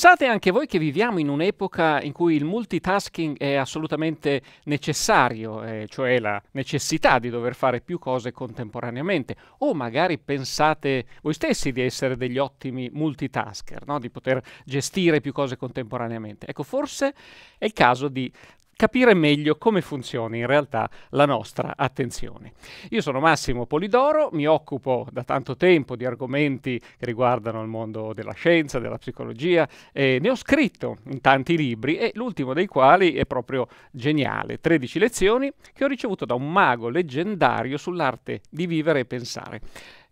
pensate anche voi che viviamo in un'epoca in cui il multitasking è assolutamente necessario, eh, cioè la necessità di dover fare più cose contemporaneamente, o magari pensate voi stessi di essere degli ottimi multitasker, no? di poter gestire più cose contemporaneamente. Ecco, forse è il caso di capire meglio come funziona in realtà la nostra attenzione. Io sono Massimo Polidoro, mi occupo da tanto tempo di argomenti che riguardano il mondo della scienza, della psicologia e ne ho scritto in tanti libri e l'ultimo dei quali è proprio geniale, 13 lezioni che ho ricevuto da un mago leggendario sull'arte di vivere e pensare.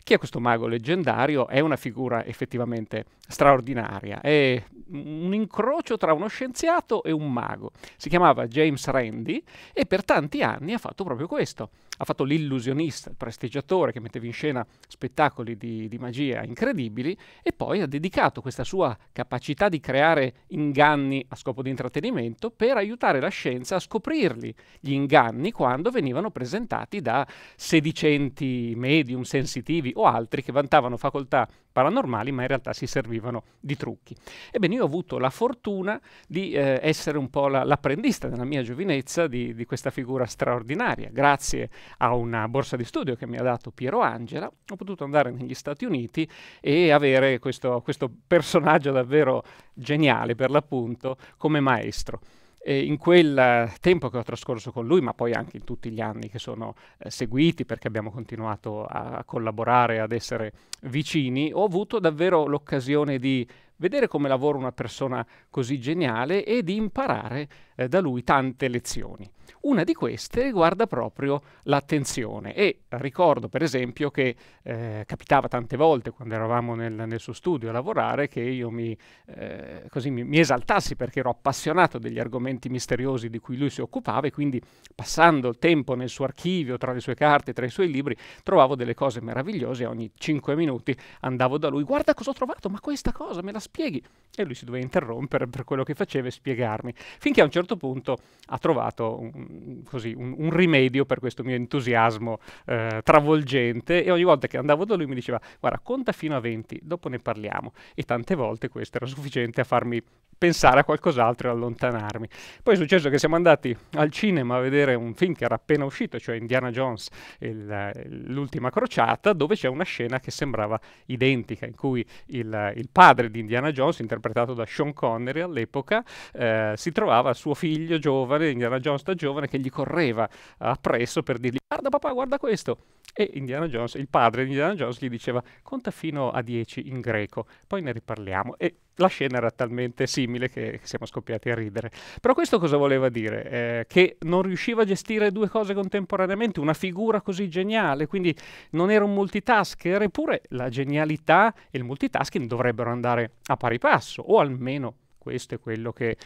Chi è questo mago leggendario? È una figura effettivamente straordinaria, è un incrocio tra uno scienziato e un mago. Si chiamava James Randi e per tanti anni ha fatto proprio questo ha fatto l'illusionista, il prestigiatore che metteva in scena spettacoli di, di magia incredibili e poi ha dedicato questa sua capacità di creare inganni a scopo di intrattenimento per aiutare la scienza a scoprirli, gli inganni quando venivano presentati da sedicenti, medium, sensitivi o altri che vantavano facoltà paranormali ma in realtà si servivano di trucchi. Ebbene, io ho avuto la fortuna di eh, essere un po' la, l'apprendista nella mia giovinezza di, di questa figura straordinaria, grazie a una borsa di studio che mi ha dato Piero Angela, ho potuto andare negli Stati Uniti e avere questo, questo personaggio davvero geniale per l'appunto come maestro. E in quel tempo che ho trascorso con lui, ma poi anche in tutti gli anni che sono eh, seguiti, perché abbiamo continuato a collaborare, ad essere vicini, ho avuto davvero l'occasione di vedere come lavora una persona così geniale e di imparare eh, da lui tante lezioni. Una di queste riguarda proprio l'attenzione e ricordo per esempio che eh, capitava tante volte quando eravamo nel, nel, suo studio a lavorare che io mi, eh, così mi, mi esaltassi perché ero appassionato degli argomenti misteriosi di cui lui si occupava e quindi passando il tempo nel suo archivio, tra le sue carte, tra i suoi libri, trovavo delle cose meravigliose e ogni cinque minuti andavo da lui, guarda cosa ho trovato, ma questa cosa me la spieghi? E lui si doveva interrompere per quello che faceva e spiegarmi, finché a un certo punto ha trovato un, un, così, un, un, rimedio per questo mio entusiasmo eh, travolgente e ogni volta che andavo da lui mi diceva guarda conta fino a 20, dopo ne parliamo e tante volte questo era sufficiente a farmi pensare a qualcos'altro e allontanarmi. Poi è successo che siamo andati al cinema a vedere un film che era appena uscito, cioè Indiana Jones, il, l'ultima crociata, dove c'è una scena che sembrava identica, in cui il, il padre di Indiana Jones, interpretato da Sean Connery all'epoca, eh, si trovava suo figlio giovane, Indiana Jones da giovane, che gli correva appresso per dirgli guarda papà, guarda questo. E Indiana Jones, il padre di Indiana Jones gli diceva conta fino a 10 in greco, poi ne riparliamo. E la scena era talmente simile che siamo scoppiati a ridere. Però questo cosa voleva dire? Eh, che non riusciva a gestire due cose contemporaneamente, una figura così geniale, quindi non era un multitasker, eppure la genialità e il multitasking dovrebbero andare a pari passo, o almeno questo è quello che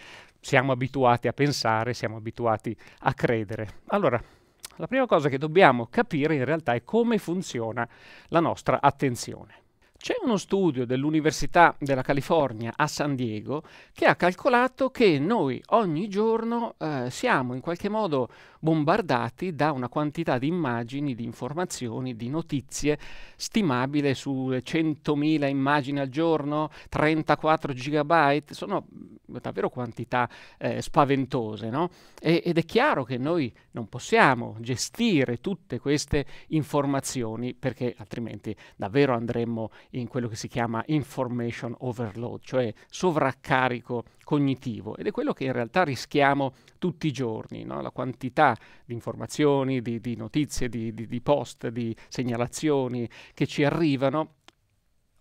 siamo abituati a pensare, siamo abituati a credere. Allora, la prima cosa che dobbiamo capire in realtà è come funziona la nostra attenzione. C'è uno studio dell'Università della California a San Diego che ha calcolato che noi ogni giorno eh, siamo in qualche modo bombardati da una quantità di immagini, di informazioni, di notizie stimabile su 100.000 immagini al giorno, 34 gigabyte, sono davvero quantità eh, spaventose, no? e, ed è chiaro che noi non possiamo gestire tutte queste informazioni perché altrimenti davvero andremmo in quello che si chiama information overload, cioè sovraccarico cognitivo ed è quello che in realtà rischiamo tutti i giorni, no? la quantità di informazioni, di, di notizie, di, di, di post, di segnalazioni che ci arrivano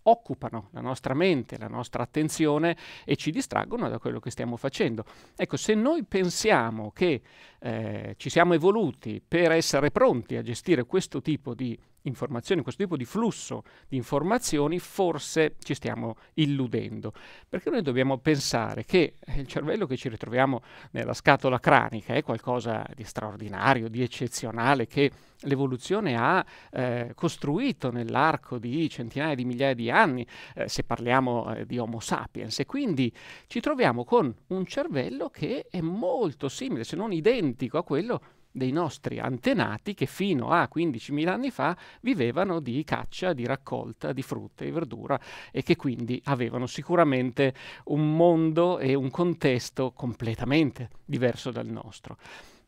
occupano la nostra mente, la nostra attenzione e ci distraggono da quello che stiamo facendo. Ecco, se noi pensiamo che eh, ci siamo evoluti per essere pronti a gestire questo tipo di informazioni, questo tipo di flusso di informazioni, forse ci stiamo illudendo. Perché noi dobbiamo pensare che eh, il cervello che ci ritroviamo nella scatola cranica è qualcosa di straordinario, di eccezionale, che l'evoluzione ha eh, costruito nell'arco di centinaia di migliaia di anni, eh, se parliamo eh, di Homo sapiens, e quindi ci troviamo con un cervello che è molto simile, se non identico a quello che dei nostri antenati che fino a 15.000 anni fa vivevano di caccia, di raccolta di frutta e verdura e che quindi avevano sicuramente un mondo e un contesto completamente diverso dal nostro.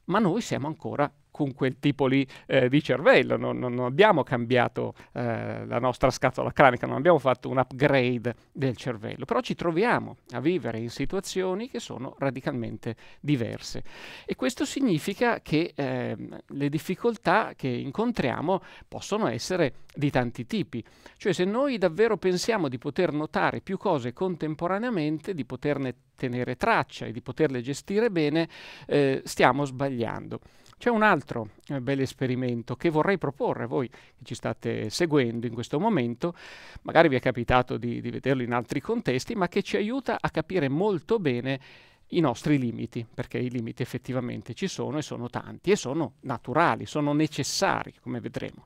Ma noi siamo ancora con quel tipo lì eh, di cervello, non, non abbiamo cambiato eh, la nostra scatola cranica, non abbiamo fatto un upgrade del cervello, però ci troviamo a vivere in situazioni che sono radicalmente diverse e questo significa che eh, le difficoltà che incontriamo possono essere di tanti tipi, cioè se noi davvero pensiamo di poter notare più cose contemporaneamente, di poterne tenere traccia e di poterle gestire bene, eh, stiamo sbagliando. C'è un altro eh, bel esperimento che vorrei proporre a voi che ci state seguendo in questo momento, magari vi è capitato di, di vederlo in altri contesti, ma che ci aiuta a capire molto bene i nostri limiti, perché i limiti effettivamente ci sono e sono tanti e sono naturali, sono necessari, come vedremo.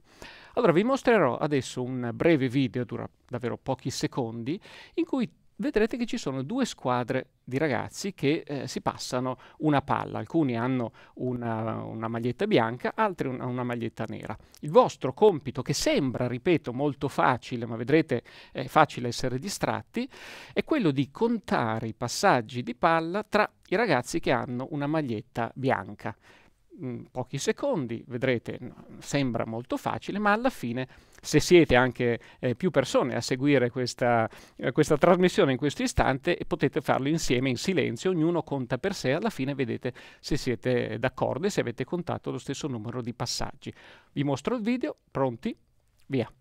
Allora vi mostrerò adesso un breve video, dura davvero pochi secondi, in cui vedrete che ci sono due squadre di ragazzi che eh, si passano una palla. Alcuni hanno una, una maglietta bianca, altri hanno una maglietta nera. Il vostro compito, che sembra, ripeto, molto facile, ma vedrete è facile essere distratti, è quello di contare i passaggi di palla tra i ragazzi che hanno una maglietta bianca. In mm, pochi secondi, vedrete, sembra molto facile, ma alla fine se siete anche eh, più persone a seguire questa, eh, questa trasmissione in questo istante, potete farlo insieme in silenzio, ognuno conta per sé, alla fine vedete se siete d'accordo e se avete contato lo stesso numero di passaggi. Vi mostro il video, pronti? Via!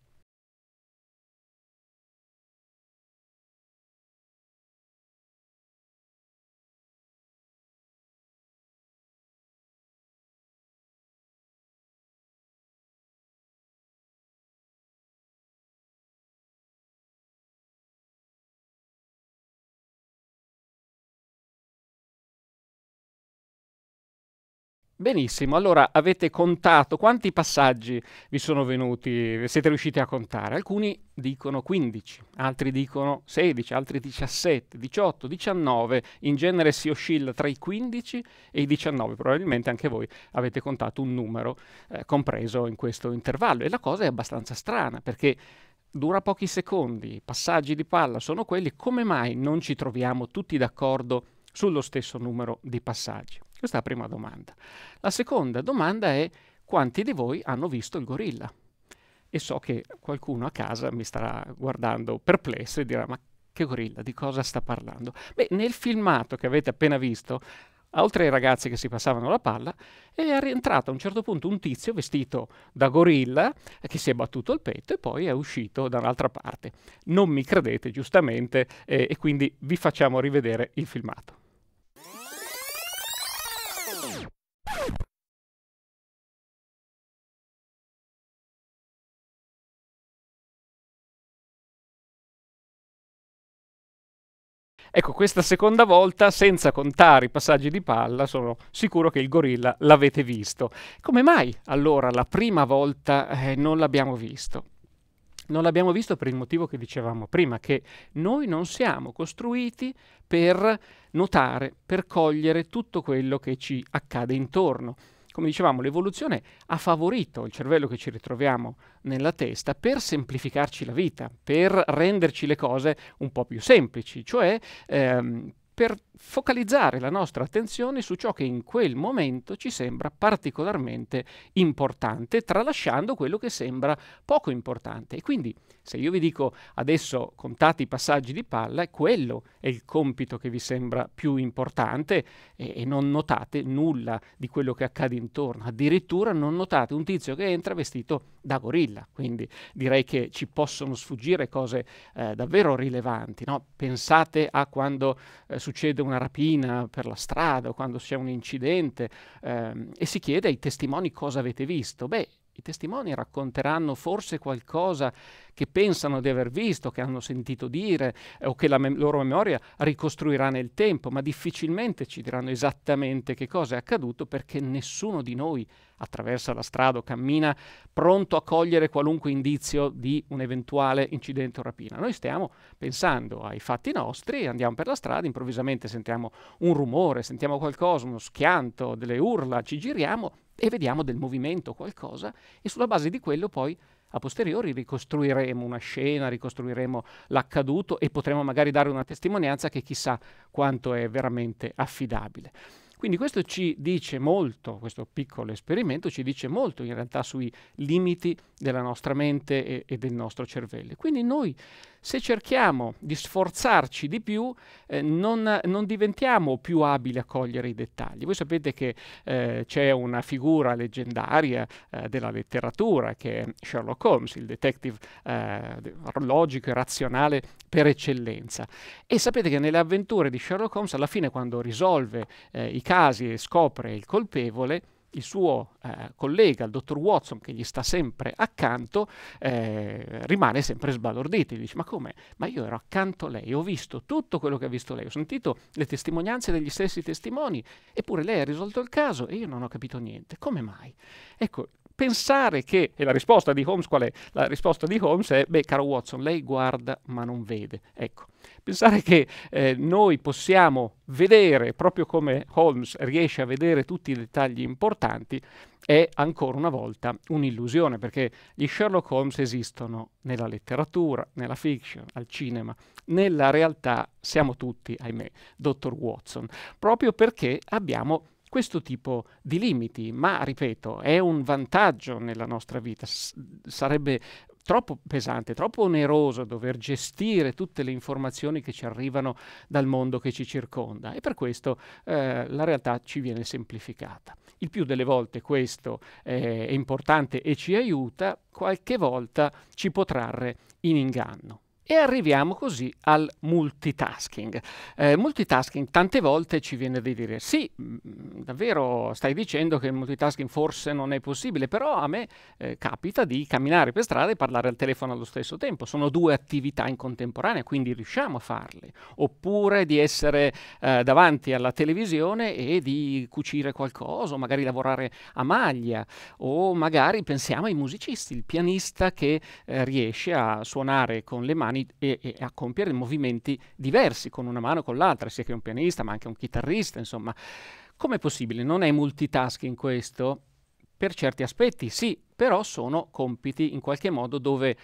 Benissimo, allora avete contato quanti passaggi vi sono venuti, siete riusciti a contare? Alcuni dicono 15, altri dicono 16, altri 17, 18, 19, in genere si oscilla tra i 15 e i 19, probabilmente anche voi avete contato un numero eh, compreso in questo intervallo e la cosa è abbastanza strana perché dura pochi secondi, i passaggi di palla sono quelli, come mai non ci troviamo tutti d'accordo sullo stesso numero di passaggi? Questa è la prima domanda. La seconda domanda è quanti di voi hanno visto il gorilla? E so che qualcuno a casa mi starà guardando perplesso e dirà ma che gorilla, di cosa sta parlando? Beh, nel filmato che avete appena visto, oltre ai ragazzi che si passavano la palla, è rientrato a un certo punto un tizio vestito da gorilla eh, che si è battuto il petto e poi è uscito da un'altra parte. Non mi credete, giustamente, eh, e quindi vi facciamo rivedere il filmato. Ecco, questa seconda volta, senza contare i passaggi di palla, sono sicuro che il gorilla l'avete visto. Come mai allora la prima volta eh, non l'abbiamo visto? Non l'abbiamo visto per il motivo che dicevamo prima, che noi non siamo costruiti per notare, per cogliere tutto quello che ci accade intorno come dicevamo, l'evoluzione ha favorito il cervello che ci ritroviamo nella testa per semplificarci la vita, per renderci le cose un po' più semplici, cioè ehm, per focalizzare la nostra attenzione su ciò che in quel momento ci sembra particolarmente importante, tralasciando quello che sembra poco importante. E quindi se io vi dico adesso contate i passaggi di palla, quello è il compito che vi sembra più importante e, e non notate nulla di quello che accade intorno, addirittura non notate un tizio che entra vestito da gorilla, quindi direi che ci possono sfuggire cose eh, davvero rilevanti. No? Pensate a quando eh, succede un una rapina per la strada o quando c'è un incidente ehm, e si chiede ai testimoni cosa avete visto. Beh, i testimoni racconteranno forse qualcosa che pensano di aver visto, che hanno sentito dire eh, o che la mem- loro memoria ricostruirà nel tempo, ma difficilmente ci diranno esattamente che cosa è accaduto perché nessuno di noi attraversa la strada o cammina pronto a cogliere qualunque indizio di un eventuale incidente o rapina. Noi stiamo pensando ai fatti nostri, andiamo per la strada, improvvisamente sentiamo un rumore, sentiamo qualcosa, uno schianto, delle urla, ci giriamo e vediamo del movimento qualcosa e sulla base di quello poi a posteriori ricostruiremo una scena, ricostruiremo l'accaduto e potremo magari dare una testimonianza che chissà quanto è veramente affidabile. Quindi questo ci dice molto, questo piccolo esperimento ci dice molto in realtà sui limiti della nostra mente e, e del nostro cervello. Quindi noi se cerchiamo di sforzarci di più, eh, non, non, diventiamo più abili a cogliere i dettagli. Voi sapete che eh, c'è una figura leggendaria eh, della letteratura che è Sherlock Holmes, il detective eh, logico e razionale per eccellenza. E sapete che nelle avventure di Sherlock Holmes, alla fine, quando risolve eh, i casi e scopre il colpevole, il suo eh, collega, il dottor Watson, che gli sta sempre accanto, eh, rimane sempre sbalordito. Gli dice: Ma come? Ma io ero accanto a lei, ho visto tutto quello che ha visto lei, ho sentito le testimonianze degli stessi testimoni, eppure lei ha risolto il caso e io non ho capito niente. Come mai? Ecco, pensare che, e la risposta di Holmes qual è? La risposta di Holmes è, beh caro Watson, lei guarda ma non vede. Ecco, pensare che eh, noi possiamo vedere, proprio come Holmes riesce a vedere tutti i dettagli importanti, è ancora una volta un'illusione, perché gli Sherlock Holmes esistono nella letteratura, nella fiction, al cinema, nella realtà siamo tutti, ahimè, dottor Watson, proprio perché abbiamo questo tipo di limiti, ma ripeto, è un vantaggio nella nostra vita. S- sarebbe troppo pesante, troppo oneroso dover gestire tutte le informazioni che ci arrivano dal mondo che ci circonda e per questo eh, la realtà ci viene semplificata. Il più delle volte questo eh, è importante e ci aiuta, qualche volta ci può trarre in inganno. E arriviamo così al multitasking. Eh, multitasking tante volte ci viene da dire sì, mm, davvero stai dicendo che il multitasking forse non è possibile, però a me eh, capita di camminare per strada e parlare al telefono allo stesso tempo. Sono due attività in contemporanea, quindi riusciamo a farle. Oppure di essere eh, davanti alla televisione e di cucire qualcosa, o magari lavorare a maglia, o magari pensiamo ai musicisti, il pianista che eh, riesce a suonare con le mani mani e, e, a compiere movimenti diversi con una mano o con l'altra, sia che un pianista ma anche un chitarrista, insomma. Com'è possibile? Non è multitasking questo? Per certi aspetti sì, però sono compiti in qualche modo dove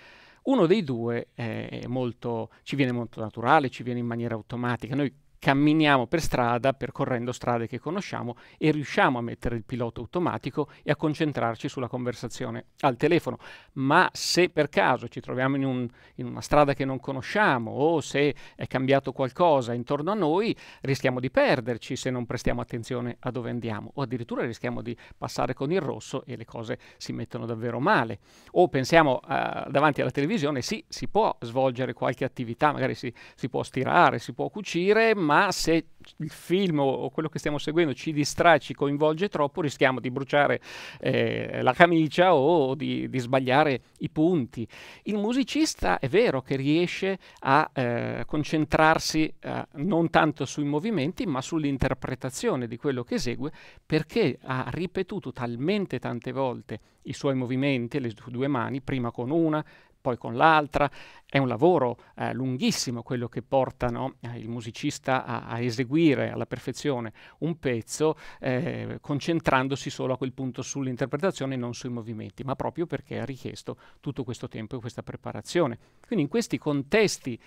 uno dei due è molto, ci viene molto naturale, ci viene in maniera automatica. Noi camminiamo per strada, percorrendo strade che conosciamo e riusciamo a mettere il pilota automatico e a concentrarci sulla conversazione al telefono. Ma se per caso ci troviamo in, un, in una strada che non conosciamo o se è cambiato qualcosa intorno a noi, rischiamo di perderci se non prestiamo attenzione a dove andiamo o addirittura rischiamo di passare con il rosso e le cose si mettono davvero male. O pensiamo uh, davanti alla televisione, sì, si può svolgere qualche attività, magari si, si può stirare, si può cucire, ma ma se il film o quello che stiamo seguendo ci distrae, ci coinvolge troppo, rischiamo di bruciare eh, la camicia o di, di, sbagliare i punti. Il musicista è vero che riesce a eh, concentrarsi eh, non tanto sui movimenti, ma sull'interpretazione di quello che esegue, perché ha ripetuto talmente tante volte i suoi movimenti, le due mani, prima con una, poi con l'altra. È un lavoro eh, lunghissimo quello che porta no, eh, il musicista a, a, eseguire alla perfezione un pezzo, eh, concentrandosi solo a quel punto sull'interpretazione e non sui movimenti, ma proprio perché ha richiesto tutto questo tempo e questa preparazione. Quindi in questi contesti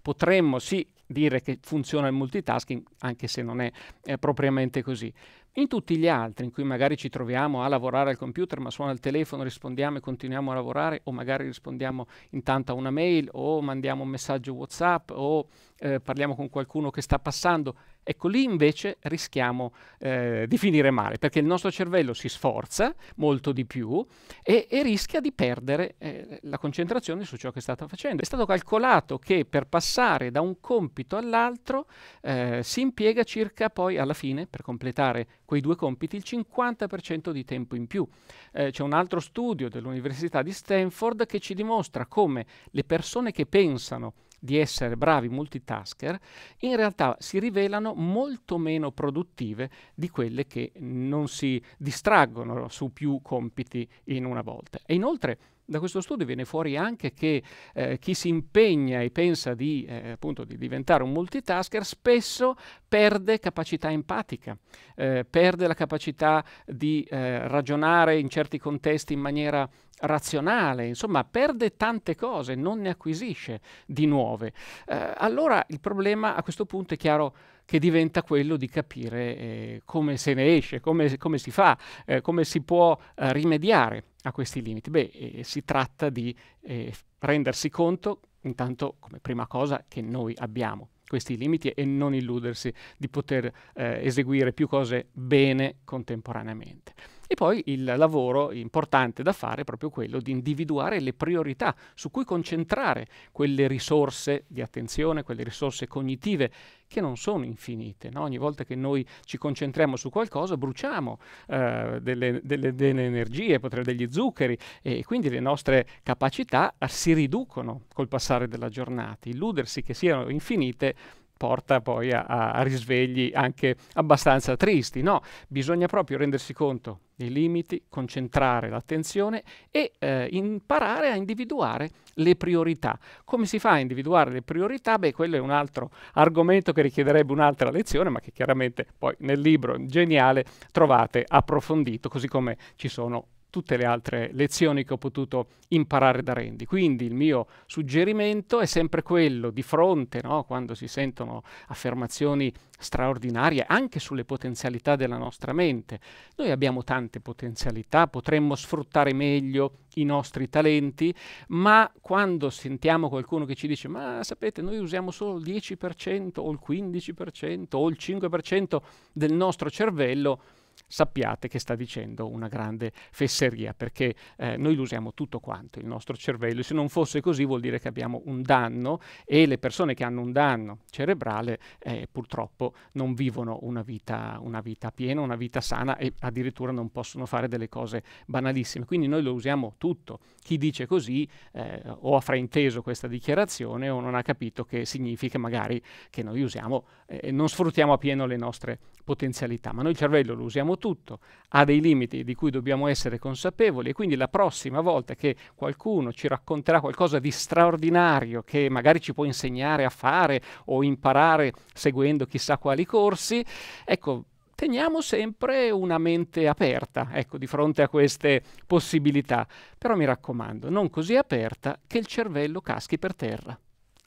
potremmo sì dire che funziona il multitasking, anche se non è, è propriamente così. In tutti gli altri, in cui magari ci troviamo a lavorare al computer, ma suona il telefono, rispondiamo e continuiamo a lavorare, o magari rispondiamo intanto a una mail, o mandiamo un messaggio WhatsApp, o eh, parliamo con qualcuno che sta passando, ecco lì invece rischiamo eh, di finire male, perché il nostro cervello si sforza molto di più e, e rischia di perdere eh, la concentrazione su ciò che sta facendo. È stato calcolato che per passare da un compito compito all'altro, eh, si impiega circa poi alla fine, per completare quei due compiti, il 50% di tempo in più. Eh, c'è un altro studio dell'Università di Stanford che ci dimostra come le persone che pensano di essere bravi multitasker, in realtà si rivelano molto meno produttive di quelle che non si distraggono su più compiti in una volta. E inoltre da questo studio viene fuori anche che eh, chi si impegna e pensa di, eh, appunto, di, diventare un multitasker spesso perde capacità empatica, eh, perde la capacità di eh, ragionare in certi contesti in maniera razionale, insomma perde tante cose, non ne acquisisce di nuove. Eh, allora il problema a questo punto è chiaro che diventa quello di capire eh, come se ne esce, come, come si fa, eh, come si può eh, rimediare a questi limiti. Beh, eh, si tratta di eh, rendersi conto, intanto come prima cosa, che noi abbiamo questi limiti e non illudersi di poter eseguire più cose bene contemporaneamente. E poi il lavoro importante da fare è proprio quello di individuare le priorità su cui concentrare quelle risorse di attenzione, quelle risorse cognitive che non sono infinite. No? Ogni volta che noi ci concentriamo su qualcosa bruciamo eh, delle, delle, delle, energie, degli zuccheri e quindi le nostre capacità si riducono col passare della giornata. Illudersi che siano infinite porta poi a, a, risvegli anche abbastanza tristi. No, bisogna proprio rendersi conto dei limiti, concentrare l'attenzione e eh, imparare a individuare le priorità. Come si fa a individuare le priorità? Beh, quello è un altro argomento che richiederebbe un'altra lezione, ma che chiaramente poi nel libro geniale trovate approfondito, così come ci sono tutte le altre lezioni che ho potuto imparare da Randy. Quindi il mio suggerimento è sempre quello di fronte, no? quando si sentono affermazioni straordinarie anche sulle potenzialità della nostra mente. Noi abbiamo tante potenzialità, potremmo sfruttare meglio i nostri talenti, ma quando sentiamo qualcuno che ci dice ma sapete noi usiamo solo il 10% o il 15% o il 5% del nostro cervello, sappiate che sta dicendo una grande fesseria, perché eh, noi lo usiamo tutto quanto, il nostro cervello, e se non fosse così vuol dire che abbiamo un danno e le persone che hanno un danno cerebrale eh, purtroppo non vivono una vita, una vita piena, una vita sana e addirittura non possono fare delle cose banalissime. Quindi noi lo usiamo tutto. Chi dice così eh, o ha frainteso questa dichiarazione o non ha capito che significa magari che noi usiamo eh, e non sfruttiamo a pieno le nostre potenzialità, ma noi il cervello lo usiamo sappiamo tutto, ha dei limiti di cui dobbiamo essere consapevoli e quindi la prossima volta che qualcuno ci racconterà qualcosa di straordinario che magari ci può insegnare a fare o imparare seguendo chissà quali corsi, ecco, teniamo sempre una mente aperta ecco, di fronte a queste possibilità, però mi raccomando, non così aperta che il cervello caschi per terra.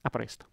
A presto.